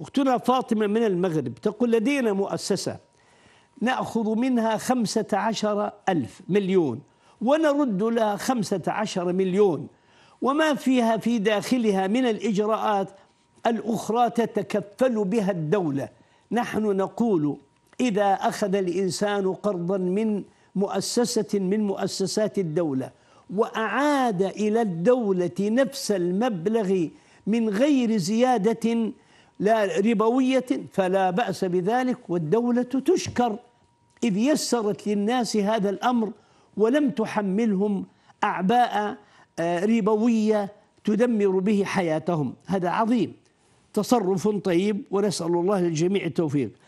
أختنا فاطمة من المغرب تقول لدينا مؤسسة نأخذ منها خمسة عشر ألف مليون ونرد لها خمسة عشر مليون وما فيها في داخلها من الإجراءات الأخرى تتكفل بها الدولة نحن نقول إذا أخذ الإنسان قرضا من مؤسسة من مؤسسات الدولة وأعاد إلى الدولة نفس المبلغ من غير زيادة لا ربوية فلا بأس بذلك والدولة تشكر إذ يسرت للناس هذا الأمر ولم تحملهم أعباء آه، ربوية تدمر به حياتهم هذا عظيم تصرف طيب ونسأل الله للجميع التوفيق